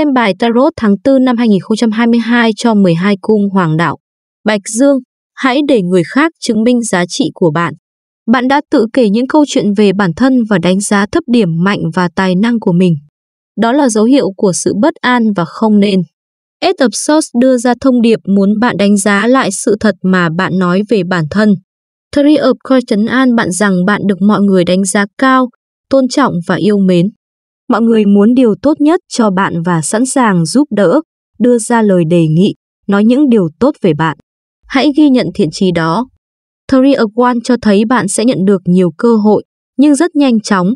Xem bài Tarot tháng 4 năm 2022 cho 12 cung hoàng đạo. Bạch Dương, hãy để người khác chứng minh giá trị của bạn. Bạn đã tự kể những câu chuyện về bản thân và đánh giá thấp điểm mạnh và tài năng của mình. Đó là dấu hiệu của sự bất an và không nên. Eight of Swords đưa ra thông điệp muốn bạn đánh giá lại sự thật mà bạn nói về bản thân. Three of Coins trấn an bạn rằng bạn được mọi người đánh giá cao, tôn trọng và yêu mến mọi người muốn điều tốt nhất cho bạn và sẵn sàng giúp đỡ, đưa ra lời đề nghị, nói những điều tốt về bạn. Hãy ghi nhận thiện trí đó. Theory of One cho thấy bạn sẽ nhận được nhiều cơ hội, nhưng rất nhanh chóng,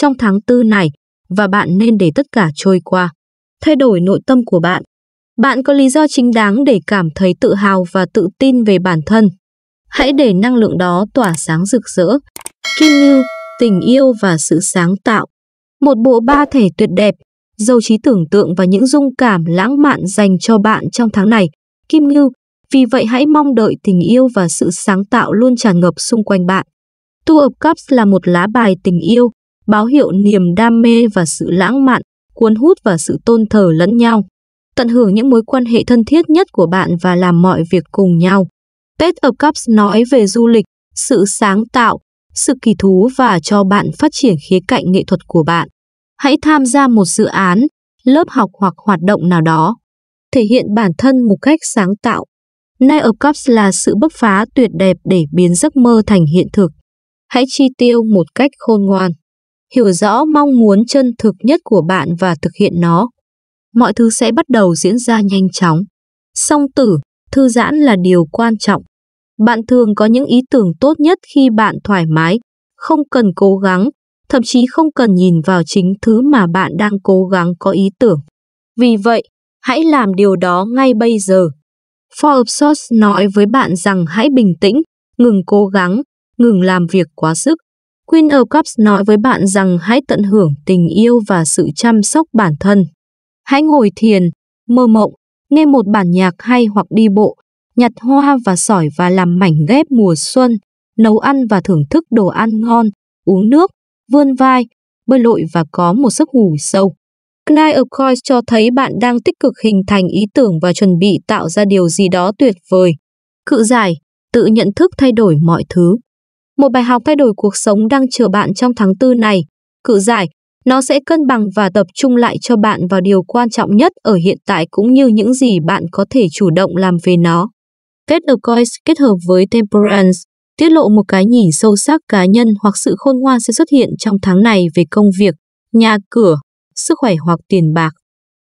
trong tháng tư này, và bạn nên để tất cả trôi qua. Thay đổi nội tâm của bạn. Bạn có lý do chính đáng để cảm thấy tự hào và tự tin về bản thân. Hãy để năng lượng đó tỏa sáng rực rỡ. Kim Ngưu, tình yêu và sự sáng tạo. Một bộ ba thể tuyệt đẹp, giàu trí tưởng tượng và những dung cảm lãng mạn dành cho bạn trong tháng này, Kim Ngưu. Vì vậy hãy mong đợi tình yêu và sự sáng tạo luôn tràn ngập xung quanh bạn. Two of Cups là một lá bài tình yêu, báo hiệu niềm đam mê và sự lãng mạn, cuốn hút và sự tôn thờ lẫn nhau. Tận hưởng những mối quan hệ thân thiết nhất của bạn và làm mọi việc cùng nhau. Tết of Cups nói về du lịch, sự sáng tạo, sự kỳ thú và cho bạn phát triển khía cạnh nghệ thuật của bạn. Hãy tham gia một dự án, lớp học hoặc hoạt động nào đó. Thể hiện bản thân một cách sáng tạo. Night of Cups là sự bứt phá tuyệt đẹp để biến giấc mơ thành hiện thực. Hãy chi tiêu một cách khôn ngoan. Hiểu rõ mong muốn chân thực nhất của bạn và thực hiện nó. Mọi thứ sẽ bắt đầu diễn ra nhanh chóng. Song tử, thư giãn là điều quan trọng. Bạn thường có những ý tưởng tốt nhất khi bạn thoải mái, không cần cố gắng, thậm chí không cần nhìn vào chính thứ mà bạn đang cố gắng có ý tưởng. Vì vậy, hãy làm điều đó ngay bây giờ. Forbes nói với bạn rằng hãy bình tĩnh, ngừng cố gắng, ngừng làm việc quá sức. Queen of Cups nói với bạn rằng hãy tận hưởng tình yêu và sự chăm sóc bản thân. Hãy ngồi thiền, mơ mộng, nghe một bản nhạc hay hoặc đi bộ, nhặt hoa và sỏi và làm mảnh ghép mùa xuân, nấu ăn và thưởng thức đồ ăn ngon, uống nước, vươn vai, bơi lội và có một giấc ngủ sâu. Knight of Coins cho thấy bạn đang tích cực hình thành ý tưởng và chuẩn bị tạo ra điều gì đó tuyệt vời. Cự giải, tự nhận thức thay đổi mọi thứ. Một bài học thay đổi cuộc sống đang chờ bạn trong tháng tư này. Cự giải, nó sẽ cân bằng và tập trung lại cho bạn vào điều quan trọng nhất ở hiện tại cũng như những gì bạn có thể chủ động làm về nó. Kết of Coins kết hợp với Temperance tiết lộ một cái nhìn sâu sắc cá nhân hoặc sự khôn ngoan sẽ xuất hiện trong tháng này về công việc, nhà cửa, sức khỏe hoặc tiền bạc.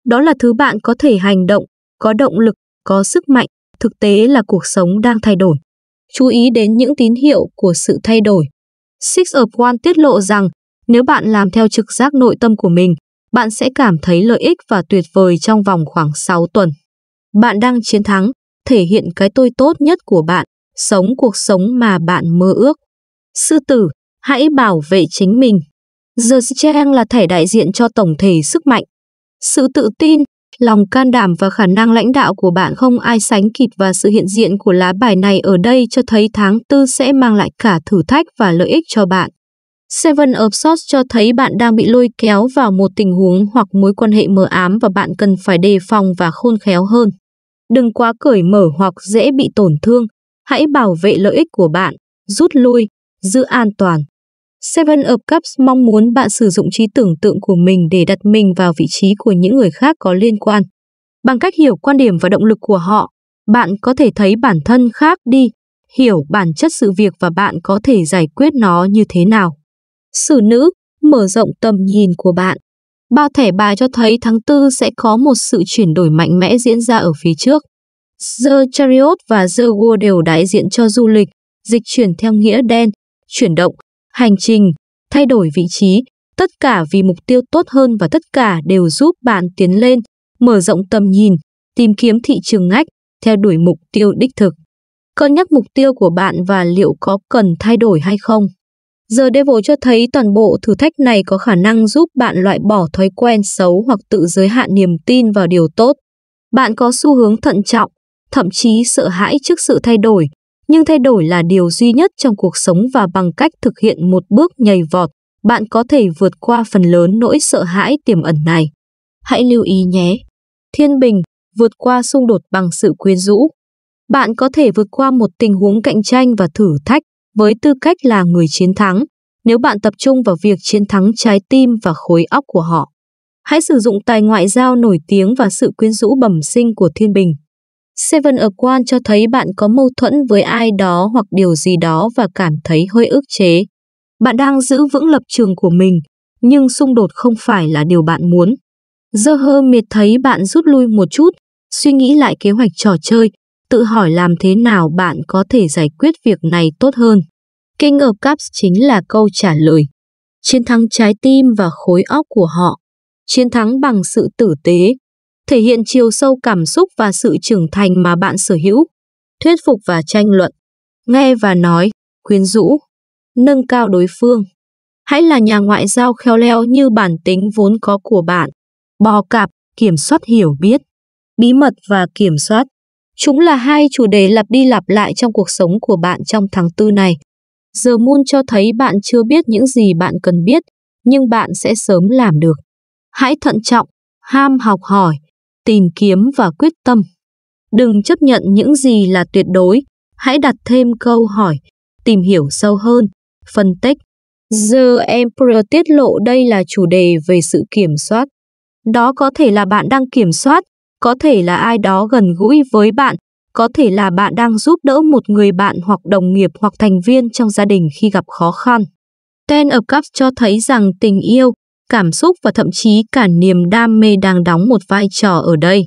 Đó là thứ bạn có thể hành động, có động lực, có sức mạnh, thực tế là cuộc sống đang thay đổi. Chú ý đến những tín hiệu của sự thay đổi. Six of One tiết lộ rằng nếu bạn làm theo trực giác nội tâm của mình, bạn sẽ cảm thấy lợi ích và tuyệt vời trong vòng khoảng 6 tuần. Bạn đang chiến thắng, thể hiện cái tôi tốt nhất của bạn, sống cuộc sống mà bạn mơ ước. Sư tử, hãy bảo vệ chính mình. The Strength là thẻ đại diện cho tổng thể sức mạnh. Sự tự tin, lòng can đảm và khả năng lãnh đạo của bạn không ai sánh kịp và sự hiện diện của lá bài này ở đây cho thấy tháng tư sẽ mang lại cả thử thách và lợi ích cho bạn. Seven of Swords cho thấy bạn đang bị lôi kéo vào một tình huống hoặc mối quan hệ mờ ám và bạn cần phải đề phòng và khôn khéo hơn. Đừng quá cởi mở hoặc dễ bị tổn thương. Hãy bảo vệ lợi ích của bạn, rút lui, giữ an toàn. Seven of Cups mong muốn bạn sử dụng trí tưởng tượng của mình để đặt mình vào vị trí của những người khác có liên quan. Bằng cách hiểu quan điểm và động lực của họ, bạn có thể thấy bản thân khác đi, hiểu bản chất sự việc và bạn có thể giải quyết nó như thế nào. Sử nữ, mở rộng tầm nhìn của bạn. Bao thẻ bài cho thấy tháng 4 sẽ có một sự chuyển đổi mạnh mẽ diễn ra ở phía trước. The Chariot và The World đều đại diện cho du lịch, dịch chuyển theo nghĩa đen, chuyển động, hành trình, thay đổi vị trí, tất cả vì mục tiêu tốt hơn và tất cả đều giúp bạn tiến lên, mở rộng tầm nhìn, tìm kiếm thị trường ngách, theo đuổi mục tiêu đích thực. Cân nhắc mục tiêu của bạn và liệu có cần thay đổi hay không giờ Devil cho thấy toàn bộ thử thách này có khả năng giúp bạn loại bỏ thói quen xấu hoặc tự giới hạn niềm tin vào điều tốt. Bạn có xu hướng thận trọng, thậm chí sợ hãi trước sự thay đổi, nhưng thay đổi là điều duy nhất trong cuộc sống và bằng cách thực hiện một bước nhảy vọt, bạn có thể vượt qua phần lớn nỗi sợ hãi tiềm ẩn này. Hãy lưu ý nhé! Thiên bình, vượt qua xung đột bằng sự quyến rũ. Bạn có thể vượt qua một tình huống cạnh tranh và thử thách với tư cách là người chiến thắng, nếu bạn tập trung vào việc chiến thắng trái tim và khối óc của họ. Hãy sử dụng tài ngoại giao nổi tiếng và sự quyến rũ bẩm sinh của thiên bình. Seven ở quan cho thấy bạn có mâu thuẫn với ai đó hoặc điều gì đó và cảm thấy hơi ức chế. Bạn đang giữ vững lập trường của mình, nhưng xung đột không phải là điều bạn muốn. Dơ hơ miệt thấy bạn rút lui một chút, suy nghĩ lại kế hoạch trò chơi tự hỏi làm thế nào bạn có thể giải quyết việc này tốt hơn. King of Cups chính là câu trả lời. Chiến thắng trái tim và khối óc của họ. Chiến thắng bằng sự tử tế. Thể hiện chiều sâu cảm xúc và sự trưởng thành mà bạn sở hữu. Thuyết phục và tranh luận. Nghe và nói, khuyến rũ. Nâng cao đối phương. Hãy là nhà ngoại giao khéo léo như bản tính vốn có của bạn. Bò cạp, kiểm soát hiểu biết. Bí mật và kiểm soát. Chúng là hai chủ đề lặp đi lặp lại trong cuộc sống của bạn trong tháng tư này. Giờ Moon cho thấy bạn chưa biết những gì bạn cần biết, nhưng bạn sẽ sớm làm được. Hãy thận trọng, ham học hỏi, tìm kiếm và quyết tâm. Đừng chấp nhận những gì là tuyệt đối, hãy đặt thêm câu hỏi, tìm hiểu sâu hơn, phân tích. The Emperor tiết lộ đây là chủ đề về sự kiểm soát. Đó có thể là bạn đang kiểm soát có thể là ai đó gần gũi với bạn, có thể là bạn đang giúp đỡ một người bạn hoặc đồng nghiệp hoặc thành viên trong gia đình khi gặp khó khăn. Ten of Cups cho thấy rằng tình yêu, cảm xúc và thậm chí cả niềm đam mê đang đóng một vai trò ở đây.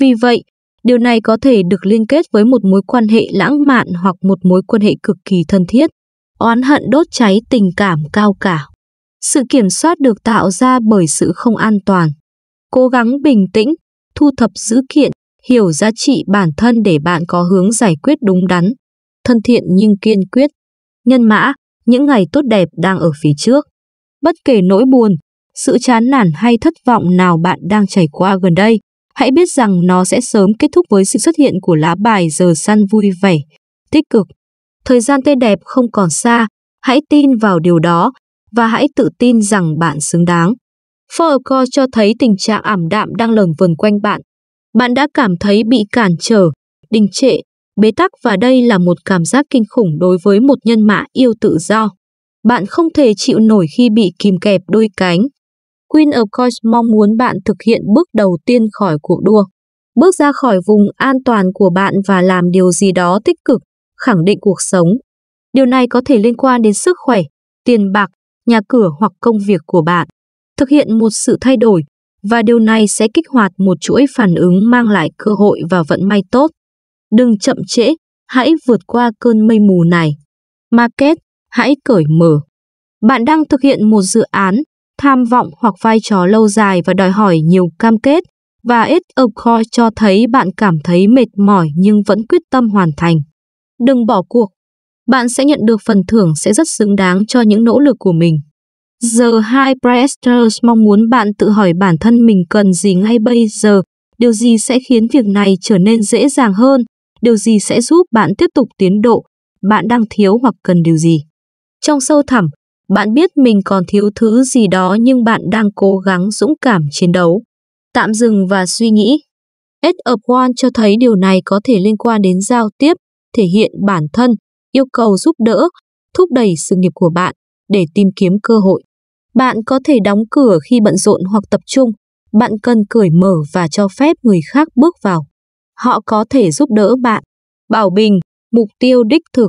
Vì vậy, điều này có thể được liên kết với một mối quan hệ lãng mạn hoặc một mối quan hệ cực kỳ thân thiết. Oán hận đốt cháy tình cảm cao cả. Sự kiểm soát được tạo ra bởi sự không an toàn. Cố gắng bình tĩnh, thu thập dữ kiện, hiểu giá trị bản thân để bạn có hướng giải quyết đúng đắn, thân thiện nhưng kiên quyết. Nhân mã, những ngày tốt đẹp đang ở phía trước. Bất kể nỗi buồn, sự chán nản hay thất vọng nào bạn đang trải qua gần đây, hãy biết rằng nó sẽ sớm kết thúc với sự xuất hiện của lá bài giờ săn vui vẻ, tích cực. Thời gian tươi đẹp không còn xa, hãy tin vào điều đó và hãy tự tin rằng bạn xứng đáng. Four cho thấy tình trạng ảm đạm đang lởn vờn quanh bạn. Bạn đã cảm thấy bị cản trở, đình trệ, bế tắc và đây là một cảm giác kinh khủng đối với một nhân mã yêu tự do. Bạn không thể chịu nổi khi bị kìm kẹp đôi cánh. Queen of Coins mong muốn bạn thực hiện bước đầu tiên khỏi cuộc đua. Bước ra khỏi vùng an toàn của bạn và làm điều gì đó tích cực, khẳng định cuộc sống. Điều này có thể liên quan đến sức khỏe, tiền bạc, nhà cửa hoặc công việc của bạn thực hiện một sự thay đổi và điều này sẽ kích hoạt một chuỗi phản ứng mang lại cơ hội và vận may tốt. Đừng chậm trễ, hãy vượt qua cơn mây mù này. Market, hãy cởi mở. Bạn đang thực hiện một dự án, tham vọng hoặc vai trò lâu dài và đòi hỏi nhiều cam kết và ít core cho thấy bạn cảm thấy mệt mỏi nhưng vẫn quyết tâm hoàn thành. Đừng bỏ cuộc. Bạn sẽ nhận được phần thưởng sẽ rất xứng đáng cho những nỗ lực của mình. Giờ hai priesters mong muốn bạn tự hỏi bản thân mình cần gì ngay bây giờ, điều gì sẽ khiến việc này trở nên dễ dàng hơn, điều gì sẽ giúp bạn tiếp tục tiến độ, bạn đang thiếu hoặc cần điều gì. Trong sâu thẳm, bạn biết mình còn thiếu thứ gì đó nhưng bạn đang cố gắng dũng cảm chiến đấu. Tạm dừng và suy nghĩ. Ed of One cho thấy điều này có thể liên quan đến giao tiếp, thể hiện bản thân, yêu cầu giúp đỡ, thúc đẩy sự nghiệp của bạn để tìm kiếm cơ hội. Bạn có thể đóng cửa khi bận rộn hoặc tập trung. Bạn cần cởi mở và cho phép người khác bước vào. Họ có thể giúp đỡ bạn. Bảo bình, mục tiêu đích thực.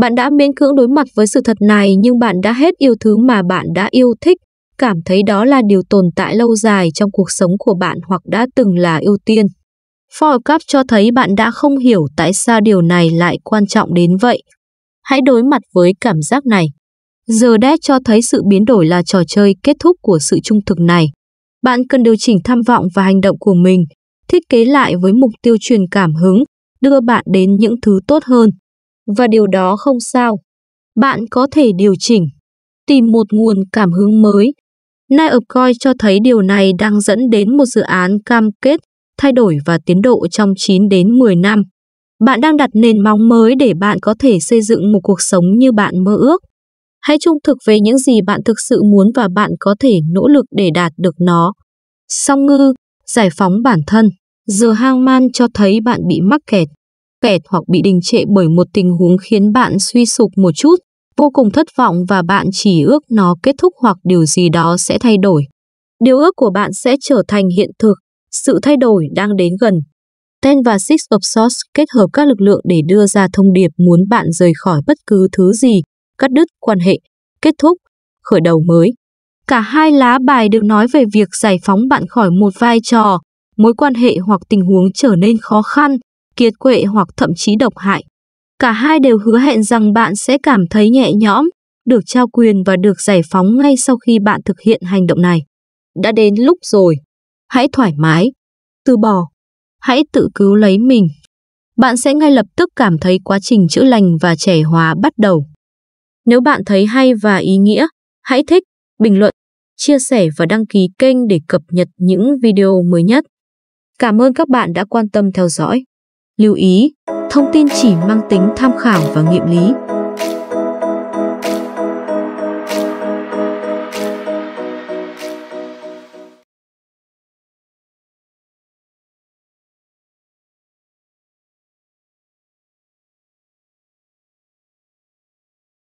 Bạn đã miễn cưỡng đối mặt với sự thật này nhưng bạn đã hết yêu thứ mà bạn đã yêu thích, cảm thấy đó là điều tồn tại lâu dài trong cuộc sống của bạn hoặc đã từng là ưu tiên. Forecast cho thấy bạn đã không hiểu tại sao điều này lại quan trọng đến vậy. Hãy đối mặt với cảm giác này. Giờ đã cho thấy sự biến đổi là trò chơi kết thúc của sự trung thực này. Bạn cần điều chỉnh tham vọng và hành động của mình, thiết kế lại với mục tiêu truyền cảm hứng, đưa bạn đến những thứ tốt hơn. Và điều đó không sao. Bạn có thể điều chỉnh, tìm một nguồn cảm hứng mới. nai of Coin cho thấy điều này đang dẫn đến một dự án cam kết, thay đổi và tiến độ trong 9 đến 10 năm. Bạn đang đặt nền móng mới để bạn có thể xây dựng một cuộc sống như bạn mơ ước. Hãy trung thực về những gì bạn thực sự muốn và bạn có thể nỗ lực để đạt được nó. Song ngư, giải phóng bản thân. Giờ hang man cho thấy bạn bị mắc kẹt, kẹt hoặc bị đình trệ bởi một tình huống khiến bạn suy sụp một chút, vô cùng thất vọng và bạn chỉ ước nó kết thúc hoặc điều gì đó sẽ thay đổi. Điều ước của bạn sẽ trở thành hiện thực, sự thay đổi đang đến gần. Ten và Six of Swords kết hợp các lực lượng để đưa ra thông điệp muốn bạn rời khỏi bất cứ thứ gì, cắt đứt quan hệ, kết thúc, khởi đầu mới. Cả hai lá bài được nói về việc giải phóng bạn khỏi một vai trò, mối quan hệ hoặc tình huống trở nên khó khăn, kiệt quệ hoặc thậm chí độc hại. Cả hai đều hứa hẹn rằng bạn sẽ cảm thấy nhẹ nhõm, được trao quyền và được giải phóng ngay sau khi bạn thực hiện hành động này. Đã đến lúc rồi. Hãy thoải mái. Từ bỏ. Hãy tự cứu lấy mình. Bạn sẽ ngay lập tức cảm thấy quá trình chữa lành và trẻ hóa bắt đầu. Nếu bạn thấy hay và ý nghĩa, hãy thích, bình luận, chia sẻ và đăng ký kênh để cập nhật những video mới nhất. Cảm ơn các bạn đã quan tâm theo dõi. Lưu ý, thông tin chỉ mang tính tham khảo và nghiệm lý